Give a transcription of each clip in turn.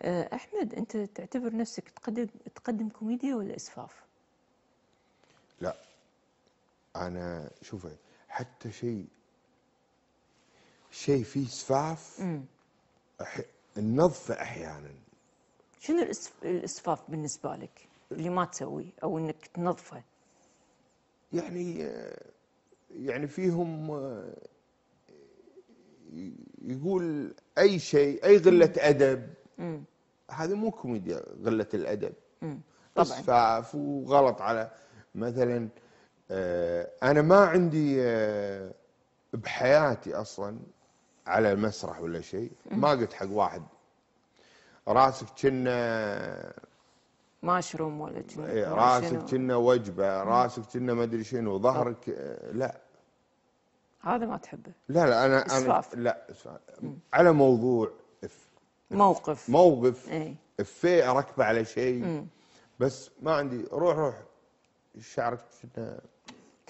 آه، أحمد أنت تعتبر نفسك تقدم تقدم كوميديا ولا إسفاف؟ لا أنا شوفي حتى شيء شيء فيه إسفاف النظف نظفه أحيانا شنو الإسفاف بالنسبة لك؟ اللي ما تسويه أو إنك تنظفه؟ يعني يعني فيهم آه، يقول اي شيء اي قله ادب هذا مو كوميديا قله الادب طبعا اسفاف وغلط على مثلا آه، انا ما عندي آه، بحياتي اصلا على المسرح ولا شيء ما قلت حق واحد راسك كنا ماشروم ولا كنا إيه، راسك كنا وجبه راسك كنا ما ادري شنو ظهرك آه، لا هذا ما تحبه لا لا انا اسفاف. انا لا اسفاف. على موضوع موقف موقف ايه افيه اركبه على شيء مم. بس ما عندي روح روح شعرك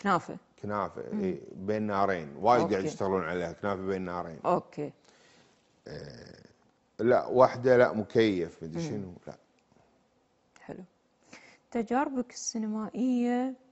كنافه كنافه اي بين نارين وايد قاعد يعني يشتغلون عليها كنافه بين نارين اوكي آه لا واحده لا مكيف مدري شنو لا حلو تجاربك السينمائيه